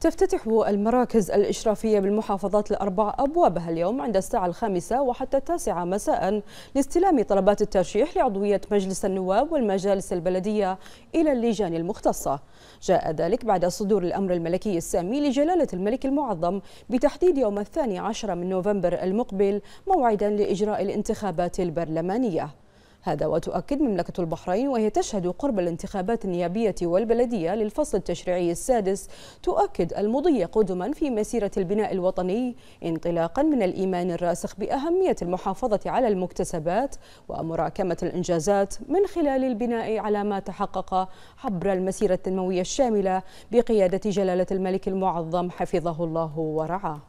تفتتح المراكز الإشرافية بالمحافظات الأربع أبوابها اليوم عند الساعة الخامسة وحتى التاسعة مساء لاستلام طلبات الترشيح لعضوية مجلس النواب والمجالس البلدية إلى اللجان المختصة جاء ذلك بعد صدور الأمر الملكي السامي لجلالة الملك المعظم بتحديد يوم الثاني عشر من نوفمبر المقبل موعدا لإجراء الانتخابات البرلمانية هذا وتؤكد مملكة البحرين وهي تشهد قرب الانتخابات النيابية والبلدية للفصل التشريعي السادس تؤكد المضي قدما في مسيرة البناء الوطني انطلاقا من الإيمان الراسخ بأهمية المحافظة على المكتسبات ومراكمة الإنجازات من خلال البناء على ما تحقق عبر المسيرة التنموية الشاملة بقيادة جلالة الملك المعظم حفظه الله ورعاه